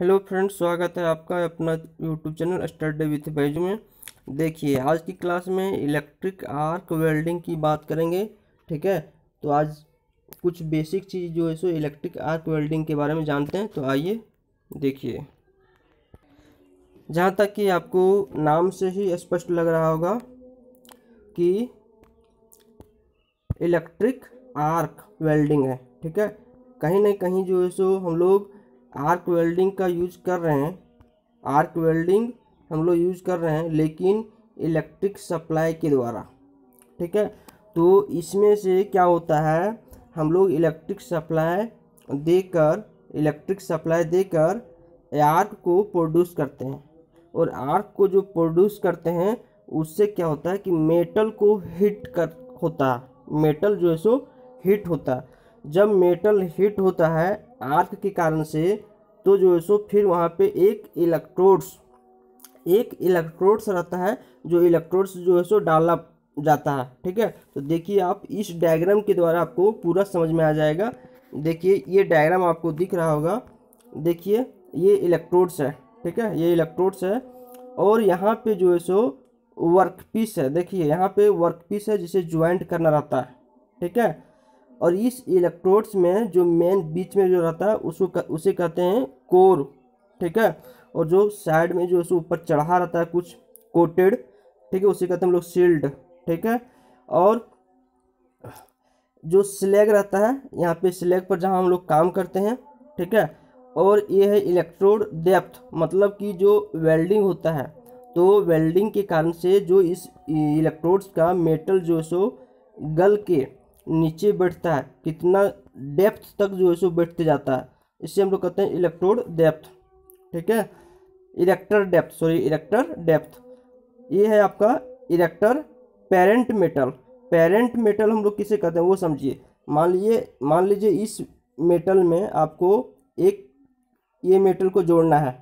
hello friends स्वागत है आपका अपना यूट्यूब चैनल स्टडी विथ बैज में देखिए आज की क्लास में इलेक्ट्रिक आर्क वेल्डिंग की बात करेंगे ठीक है तो आज कुछ बेसिक चीज़ जो है सो इलेक्ट्रिक आर्क वेल्डिंग के बारे में जानते हैं तो आइए देखिए जहाँ तक कि आपको नाम से ही स्पष्ट लग रहा होगा कि इलेक्ट्रिक आर्क वेल्डिंग है ठीक है कहीं ना कहीं जो है सो हम लोग आर्क वेल्डिंग का यूज कर रहे हैं आर्क वेल्डिंग हम लोग यूज कर रहे हैं लेकिन इलेक्ट्रिक सप्लाई के द्वारा ठीक है तो इसमें से क्या होता है हम लोग इलेक्ट्रिक सप्लाई देकर इलेक्ट्रिक सप्लाई देकर आर्क को प्रोड्यूस करते हैं और आर्क को जो प्रोड्यूस करते हैं उससे क्या होता है कि मेटल को हीट कर होता मेटल जो है सो हीट होता जब मेटल हीट होता है आर्क के कारण से तो जो है सो फिर वहाँ पे एक इलेक्ट्रोड्स एक इलेक्ट्रोड्स रहता है जो इलेक्ट्रोड्स जो है सो डाला जाता है ठीक है तो देखिए आप इस डायग्राम के द्वारा आपको पूरा समझ में आ जाएगा देखिए ये डायग्राम आपको दिख रहा होगा देखिए ये इलेक्ट्रोड्स है ठीक है ये इलेक्ट्रोड्स है और यहाँ पे जो है सो वर्क पीस है देखिए यहाँ पे वर्क पीस है जिसे ज्वाइंट करना रहता है ठीक है और इस इलेक्ट्रोड्स में जो मेन बीच में जो रहता है उसको उसे कहते हैं कोर ठीक है और जो साइड में जो उसके ऊपर चढ़ा रहता है कुछ कोटेड ठीक है उसे कहते हैं हम लोग शील्ड ठीक है और जो स्लैग रहता है यहाँ पे स्लैग पर जहाँ हम लोग काम करते हैं ठीक है और ये है इलेक्ट्रोड डेप्थ मतलब कि जो वेल्डिंग होता है तो वेल्डिंग के कारण से जो इस इलेक्ट्रोड्स का मेटल जो सो गल के नीचे बैठता है कितना डेप्थ तक जो है सो बैठते जाता है इसे हम लोग कहते हैं इलेक्ट्रोड डेप्थ ठीक है electrode depth sorry electrode depth ये है आपका electrode parent metal parent metal हम लोग किसे कहते हैं वो समझिए मान लीजिए मान लीजिए इस मेटल में आपको एक ये मेटल को जोड़ना है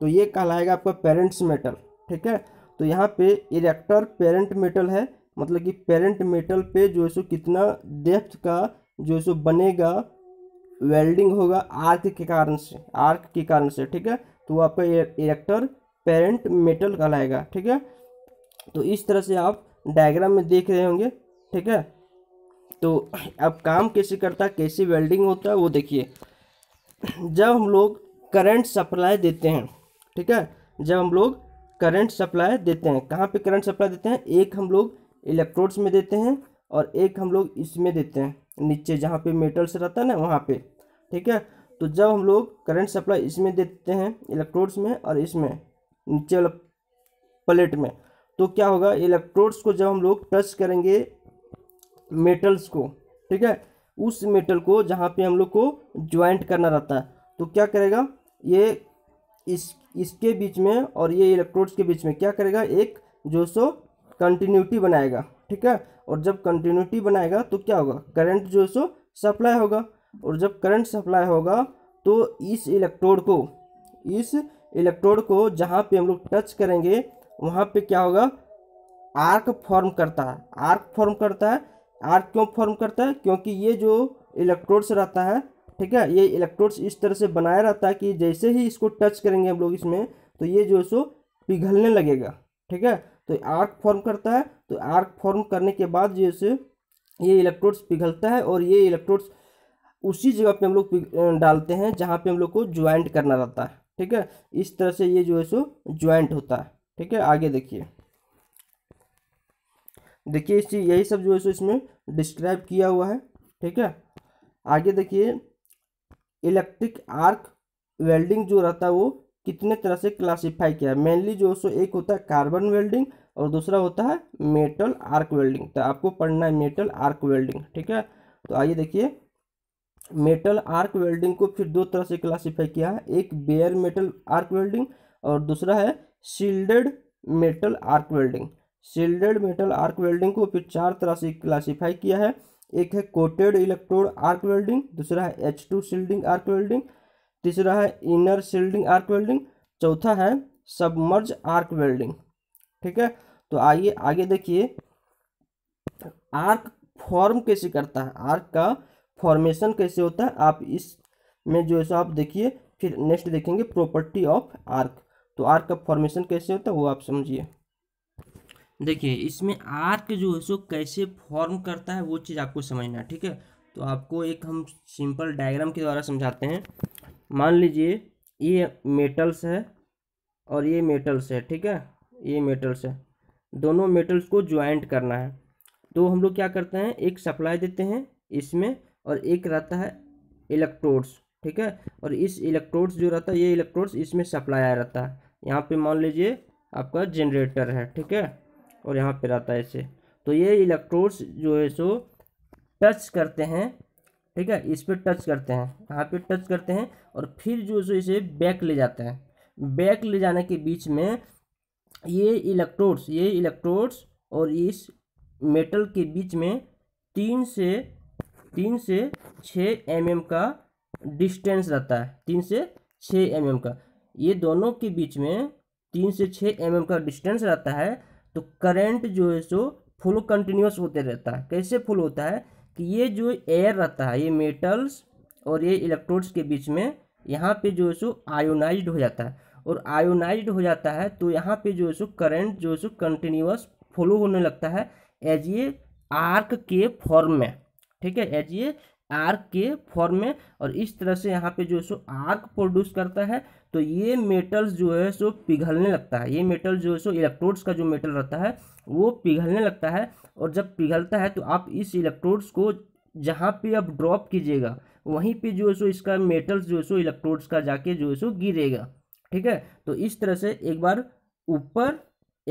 तो ये कहलाएगा आपका पेरेंट्स मेटल ठीक है तो यहाँ पे इरेक्टर पेरेंट मेटल है मतलब कि पेरेंट मेटल पे जो है सो कितना डेप्थ का जो है सो बनेगा वेल्डिंग होगा आर्क के कारण से आर्क के कारण से ठीक है तो आपका इरेक्टर पेरेंट मेटल कहलाएगा ठीक है तो इस तरह से आप डायग्राम में देख रहे होंगे ठीक है तो अब काम कैसे करता है कैसे वेल्डिंग होता है वो देखिए जब हम लोग करंट सप्लाई देते हैं ठीक है जब हम लोग करंट सप्लाई देते हैं कहाँ पे करंट सप्लाई देते हैं एक हम लोग इलेक्ट्रोड्स में देते हैं और एक हम लोग इसमें देते हैं नीचे जहाँ पे मेटल्स रहता है ना वहाँ पे ठीक है तो जब हम लोग करंट सप्लाई इसमें देते हैं इलेक्ट्रोड्स में और इसमें नीचे वाला प्लेट में तो क्या होगा इलेक्ट्रोड्स को जब हम लोग टच करेंगे मेटल्स को ठीक है उस मेटल को जहाँ पे हम लोग को ज्वाइंट करना रहता है तो क्या करेगा ये इस इसके बीच में और ये इलेक्ट्रोड्स के बीच में क्या करेगा एक जो सो कंटिन्यूटी बनाएगा ठीक है और जब कंटिन्यूटी बनाएगा तो क्या होगा करंट जो है सो सप्लाई होगा और जब करंट सप्लाई होगा तो इस इलेक्ट्रोड को इस इलेक्ट्रोड को जहाँ पे हम लोग टच करेंगे वहाँ पे क्या होगा आर्क फॉर्म करता है आर्क फॉर्म करता है आर्क क्यों फॉर्म करता है क्योंकि ये जो इलेक्ट्रोड्स रहता है ठीक है ये इलेक्ट्रोड्स इस तरह से बनाया रहता है कि जैसे ही इसको टच करेंगे हम लोग इसमें तो ये जो है सो पिघलने लगेगा ठीक है तो आर्क फॉर्म करता है तो आर्क फॉर्म करने के बाद जो है ये इलेक्ट्रोड्स पिघलता है और ये इलेक्ट्रोड्स उसी जगह पे हम लोग डालते हैं जहाँ पे हम लोग को ज्वाइंट करना रहता है ठीक है इस तरह से ये जो है सो ज्वाइंट होता है ठीक है आगे देखिए देखिए इस यही सब जो है सो इसमें डिस्क्राइब किया हुआ है ठीक है आगे देखिए इलेक्ट्रिक आर्क वेल्डिंग जो रहता है वो कितने तरह से क्लासीफाई किया है मेनली जो सो एक होता है कार्बन वेल्डिंग और दूसरा होता है मेटल आर्क वेल्डिंग तो आपको पढ़ना है मेटल आर्क वेल्डिंग ठीक है तो आइए देखिए मेटल आर्क वेल्डिंग को फिर दो तरह से क्लासीफाई किया है एक बेयर मेटल आर्क वेल्डिंग और दूसरा है shielded metal arc welding shielded metal arc welding को फिर चार तरह से क्लासीफाई किया है एक है कोटेड इलेक्ट्रोड आर्क वेल्डिंग दूसरा है H two shielding arc welding तीसरा है इनर शील्डिंग आर्क वेल्डिंग चौथा है सबमर्ज आर्क वेल्डिंग ठीक है तो आइए आगे देखिए आर्क फॉर्म कैसे करता है आर्क का फॉर्मेशन कैसे होता है आप इस में जो है सो आप देखिए फिर नेक्स्ट देखेंगे प्रॉपर्टी ऑफ आर्क तो आर्क का फॉर्मेशन कैसे होता है वो आप समझिए देखिए इसमें आर्क जो है सो कैसे फॉर्म करता है वो चीज़ आपको समझना है ठीक है तो आपको एक हम सिंपल डायग्राम के द्वारा समझाते हैं मान लीजिए ये मेटल्स है और ये मेटल्स है ठीक है ये मेटल्स है दोनों मेटल्स को ज्वाइंट करना है तो हम लोग क्या करते हैं एक सप्लाई देते हैं इसमें और एक रहता है इलेक्ट्रोड्स ठीक है और इस इलेक्ट्रोड्स जो रहता है ये इलेक्ट्रोड्स इसमें सप्लाई आया रहता है यहाँ पे मान लीजिए आपका जनरेटर है ठीक है और यहाँ पे रहता है इसे तो ये इलेक्ट्रोड्स जो है सो टच करते हैं ठीक है इस पर टच करते हैं यहाँ पे टच करते हैं और फिर जो सो इसे बैक ले जाते हैं बैक ले जाने के बीच में ये इलेक्ट्रोड्स ये इलेक्ट्रोड्स और इस मेटल के बीच में तीन से तीन से छः एम mm का डिस्टेंस रहता है तीन से छः एम mm का ये दोनों के बीच में तीन से छः एम mm का डिस्टेंस रहता है तो करंट जो है सो फुल कंटिन्यूस होते रहता है कैसे फुल होता है कि ये जो एयर रहता है ये मेटल्स और ये इलेक्ट्रोड्स के बीच में यहाँ पे जो है सो आयोनाइज हो जाता है और आयोनाइज हो जाता है तो यहाँ पे जो है सो करंट जो है सो कंटिन्यूस फ्लो होने लगता है एज ये आर्क के फॉर्म में ठीक है एज ये आर्क के फॉर्म में और इस तरह से यहाँ पे जो है सो आर्क प्रोड्यूस करता है तो ये मेटल्स जो है सो पिघलने लगता है ये मेटल जो है सो इलेक्ट्रोड्स का जो मेटल रहता है वो पिघलने लगता है और जब पिघलता है तो आप इस इलेक्ट्रोड्स को जहाँ पे आप ड्रॉप कीजिएगा वहीं पे जो है सो इसका मेटल्स जो है सो इलेक्ट्रोड्स का जाके जो है सो गिरेगा ठीक है तो इस तरह से एक बार ऊपर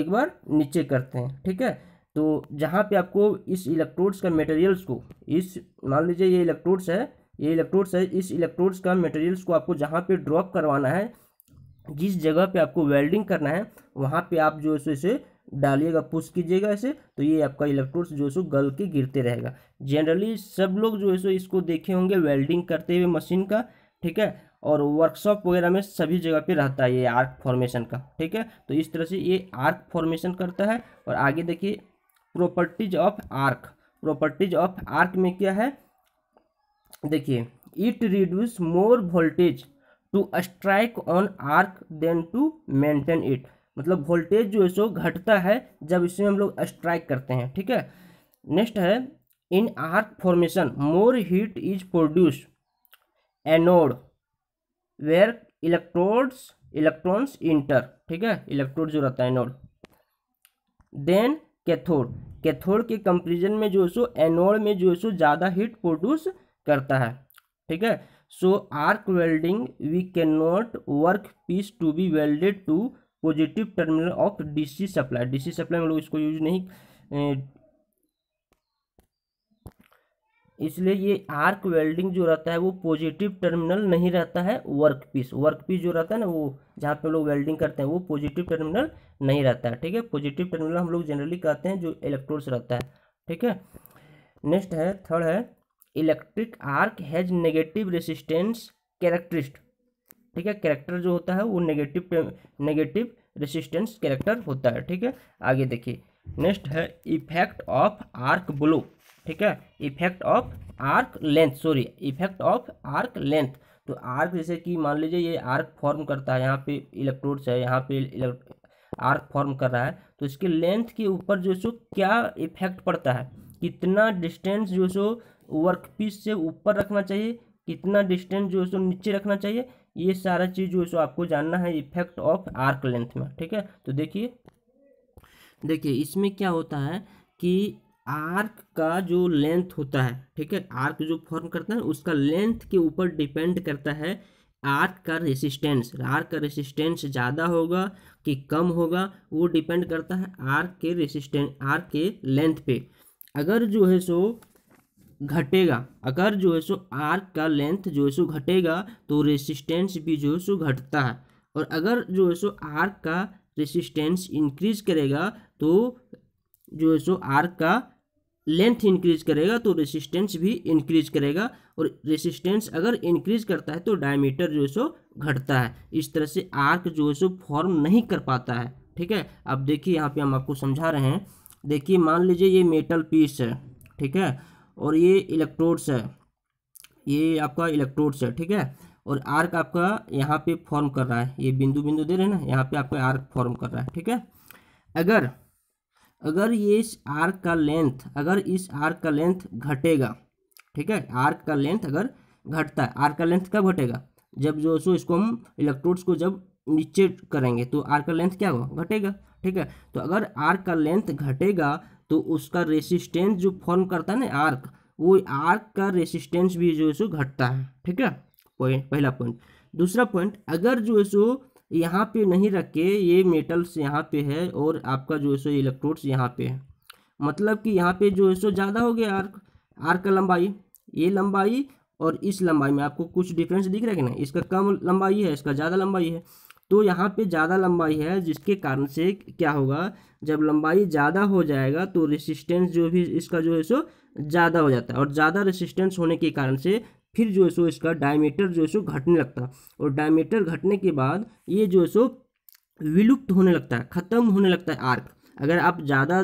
एक बार नीचे करते हैं ठीक है तो जहाँ पे आपको इस इलेक्ट्रोड्स का मटेरियल्स को इस मान लीजिए ये इलेक्ट्रोड्स है ये इलेक्ट्रोड्स है इस इलेक्ट्रोड्स का मटेरियल्स को आपको जहाँ पे ड्रॉप करवाना है जिस जगह पे आपको वेल्डिंग करना है वहाँ पे आप जो है इसे डालिएगा पुश कीजिएगा इसे तो ये आपका इलेक्ट्रोड्स जो है सो गल के गिरते रहेगा जनरली सब लोग जो है सो इसको देखे होंगे वेल्डिंग करते हुए मशीन का ठीक है और वर्कशॉप वगैरह में सभी जगह पे रहता है ये आर्क फॉर्मेशन का ठीक है तो इस तरह से ये आर्क फॉर्मेशन करता है और आगे देखिए properties of arc properties of arc में क्या है देखिए it reduce more voltage to strike on arc than to maintain it मतलब वोल्टेज जो है सो घटता है जब इसमें हम लोग स्ट्राइक करते हैं ठीक है नेक्स्ट है in arc formation more heat is produce anode where electrodes electrons enter ठीक है इलेक्ट्रोड जो रहता है एनोड देन कैथोड कैथोड के कंपेरिजन में जो सो एनोड में जो है सो ज़्यादा हीट प्रोड्यूस करता है ठीक है सो arc welding we can not work piece to be welded to positive terminal of DC supply DC supply हम लोग इसको यूज नहीं इसलिए ये आर्क वेल्डिंग जो रहता है वो पॉजिटिव टर्मिनल नहीं रहता है वर्क पीस वर्क पीस जो रहता है ना वो जहाँ पे लोग वेल्डिंग करते हैं वो पॉजिटिव टर्मिनल नहीं रहता है ठीक है पॉजिटिव टर्मिनल हम लोग जनरली कहते हैं जो इलेक्ट्रोड्स रहता है ठीक है नेक्स्ट है थर्ड है electric arc has negative resistance characteristic ठीक है कैरेक्टर जो होता है वो नेगेटिव नेगेटिव रेसिस्टेंस कैरेक्टर होता है ठीक है आगे देखिए नेक्स्ट है इफेक्ट ऑफ आर्क ब्लो ठीक है effect of arc length sorry effect of arc length तो आर्क जैसे कि मान लीजिए ये आर्क फॉर्म करता है यहाँ पे इलेक्ट्रोड्स है यहाँ पे आर्क फॉर्म कर रहा है तो इसके लेंथ के ऊपर जो सो क्या इफेक्ट पड़ता है कितना डिस्टेंस जो सो वर्क पीस से ऊपर रखना चाहिए कितना डिस्टेंस जो सो नीचे रखना चाहिए ये सारा चीज़ जो सो आपको जानना है इफेक्ट ऑफ आर्क लेंथ में ठीक है तो देखिए देखिए इसमें क्या होता है कि आर्क का जो लेंथ होता है ठीक है आर्क जो फॉर्म करता है उसका लेंथ के ऊपर डिपेंड करता है आर्क का रेसिस्टेंस आर्क का रेसिस्टेंस ज़्यादा होगा कि कम होगा वो डिपेंड करता है आर्क के रेसिस्टेंस आर्क के लेंथ पे अगर जो है सो घटेगा अगर जो है सो आर्क का लेंथ जो है सो घटेगा तो रेसिस्टेंस भी जो है सो घटता है और अगर जो है सो आर्क का रेसिस्टेंस इंक्रीज करेगा तो जो है सो आर्क का लेंथ इंक्रीज करेगा तो रेसिस्टेंस भी इंक्रीज करेगा और रेसिस्टेंस अगर इंक्रीज करता है तो डायमीटर जो है सो घटता है इस तरह से आर्क जो है सो फॉर्म नहीं कर पाता है ठीक है अब देखिए यहाँ पे हम आपको समझा रहे हैं देखिए मान लीजिए ये मेटल पीस है ठीक है और ये इलेक्ट्रोड्स है ये आपका इलेक्ट्रोड्स है ठीक है और आर्क आपका यहाँ पे फॉर्म कर रहा है ये बिंदु बिंदु दे रहे हैं ना यहाँ पे आपका आर्क फॉर्म कर रहा है ठीक है अगर अगर ये इस आर्क का लेंथ अगर इस आर्क का लेंथ घटेगा ठीक है आर्क का लेंथ अगर घटता है आर्क का लेंथ कब घटेगा जब जो सो इसको हम इलेक्ट्रोड्स को जब नीचे करेंगे तो आर्क का लेंथ क्या होगा घटेगा ठीक है तो अगर आर्क का लेंथ घटेगा तो उसका रेसिस्टेंस जो फॉर्म करता है ना आर्क वो आर्क का रेसिस्टेंस भी जो है सो घटता है ठीक है पॉइंट पहला पॉइंट दूसरा पॉइंट अगर जो है सो यहाँ पे नहीं रख के ये मेटल्स यहाँ पे है और आपका जो है सो इलेक्ट्रोड्स यहाँ पे है मतलब कि यहाँ पे जो है सो ज़्यादा हो गया आर्क आर्क का लंबाई ये लंबाई और इस लंबाई में आपको कुछ डिफरेंस दिख रहा है कि नहीं इसका कम लंबाई है इसका ज़्यादा लंबाई है तो यहाँ पे ज़्यादा लंबाई है जिसके कारण से क्या होगा जब लंबाई ज़्यादा हो जाएगा तो रेसिस्टेंस जो भी इसका जो है सो ज़्यादा हो जाता है और ज़्यादा रेसिस्टेंस होने के कारण से फिर जो है सो इसका डायमीटर जो है सो घटने लगता और डायमीटर घटने के बाद ये जो है सो विलुप्त होने लगता है ख़त्म होने लगता है आर्क अगर आप ज़्यादा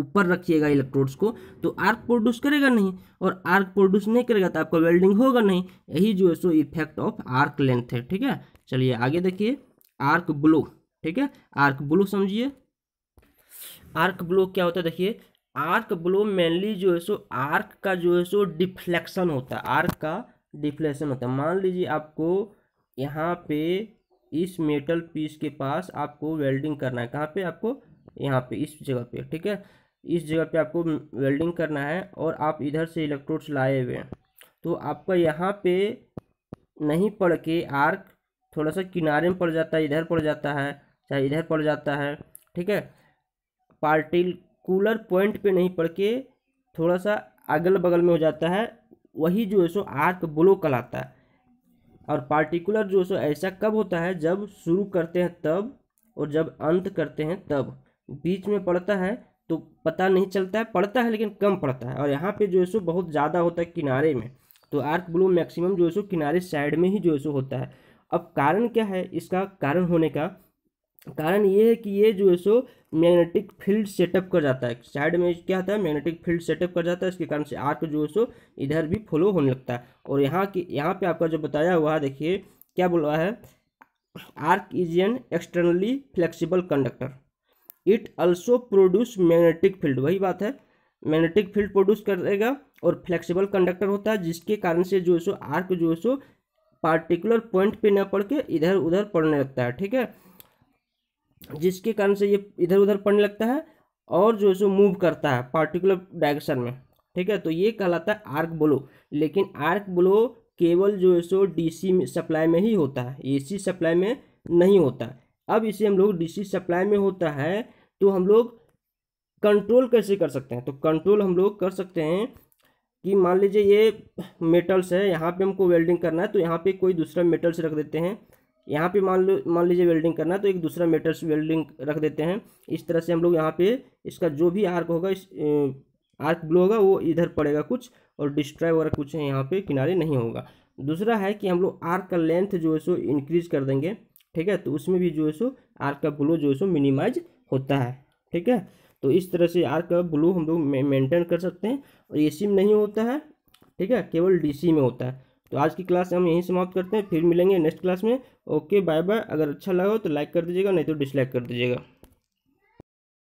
ऊपर रखिएगा इलेक्ट्रोड्स को तो आर्क प्रोड्यूस करेगा नहीं और आर्क प्रोड्यूस नहीं करेगा तो आपका वेल्डिंग होगा नहीं यही जो है सो इफेक्ट ऑफ आर्क लेंथ है ठीक है चलिए आगे देखिए आर्क ब्लो ठीक है आर्क ब्लो समझिए आर्क ब्लो क्या होता है देखिए आर्क ब्लो मेनली जो है सो आर्क का जो है सो डिफ्लेक्शन होता है आर्क का डिफ्लेक्शन होता है मान लीजिए आपको यहाँ पे इस मेटल पीस के पास आपको वेल्डिंग करना है कहाँ पे आपको यहाँ पे इस जगह पे ठीक है इस जगह पे आपको वेल्डिंग करना है और आप इधर से इलेक्ट्रोड्स लाए हुए हैं तो आपका यहाँ पे नहीं पड़ के आर्क थोड़ा सा किनारे में पड़ जाता है इधर पड़ जाता है चाहे इधर पड़ जाता है ठीक है पार्टिल कूलर पॉइंट पे नहीं पड़ के थोड़ा सा अगल बगल में हो जाता है वही जो है सो आर्क ब्लो कहलाता है और पार्टिकुलर जो है सो ऐसा कब होता है जब शुरू करते हैं तब और जब अंत करते हैं तब बीच में पड़ता है तो पता नहीं चलता है पड़ता है लेकिन कम पड़ता है और यहाँ पे जो है सो बहुत ज़्यादा होता है किनारे में तो आर्क ब्लू मैक्सिमम जो है सो किनारे साइड में ही जो है सो होता है अब कारण क्या है इसका कारण होने का कारण ये है कि ये जो है सो मैग्नेटिक फील्ड सेटअप कर जाता है साइड में क्या होता है मैग्नेटिक फील्ड सेटअप कर जाता है इसके कारण से आर्क जो है सो इधर भी फ्लो होने लगता है और यहाँ की यहाँ पे आपका जो बताया हुआ है देखिए क्या बोल रहा है arc is an externally flexible conductor it also produce magnetic field वही बात है मैग्नेटिक फील्ड प्रोड्यूस करेगा और फ्लेक्सिबल कंडक्टर होता है जिसके कारण से जो है सो आर्क जो है सो पार्टिकुलर पॉइंट पर ना पड़ के इधर उधर पड़ने लगता है ठीक है जिसके कारण से ये इधर उधर पड़ने लगता है और जो है सो मूव करता है पार्टिकुलर डायरेक्शन में ठीक है तो ये कहलाता है आर्क ब्लो लेकिन आर्क ब्लो केवल जो है सो डीसी सप्लाई में ही होता है एसी सप्लाई में नहीं होता अब इसे हम लोग डीसी सप्लाई में होता है तो हम लोग कंट्रोल कैसे कर सकते हैं तो कंट्रोल हम लोग कर सकते हैं कि मान लीजिए ये मेटल्स है यहाँ पे हमको वेल्डिंग करना है तो यहाँ पे कोई दूसरा मेटल्स रख देते हैं यहाँ पे मान लो मान लीजिए वेल्डिंग करना है तो एक दूसरा मेटल से वेल्डिंग रख देते हैं इस तरह से हम लोग यहाँ पे इसका जो भी आर्क होगा इस आर्क ब्लो होगा वो इधर पड़ेगा कुछ और डिस्ट्रॉय वगैरह कुछ है यहाँ पे किनारे नहीं होगा दूसरा है कि हम लोग आर्क का लेंथ जो है सो इनक्रीज़ कर देंगे ठीक है तो उसमें भी जो है सो आर्क का ब्लो जो है सो मिनिमाइज होता है ठीक है तो इस तरह से आर्क का ब्लो हम लोग मेंटेन कर सकते हैं और ए में नहीं होता है ठीक है केवल डी में होता है तो आज की क्लास हम यहीं समाप्त करते हैं फिर मिलेंगे नेक्स्ट क्लास में ओके बाय बाय अगर अच्छा लगा हो तो लाइक कर दीजिएगा नहीं तो डिसलाइक कर दीजिएगा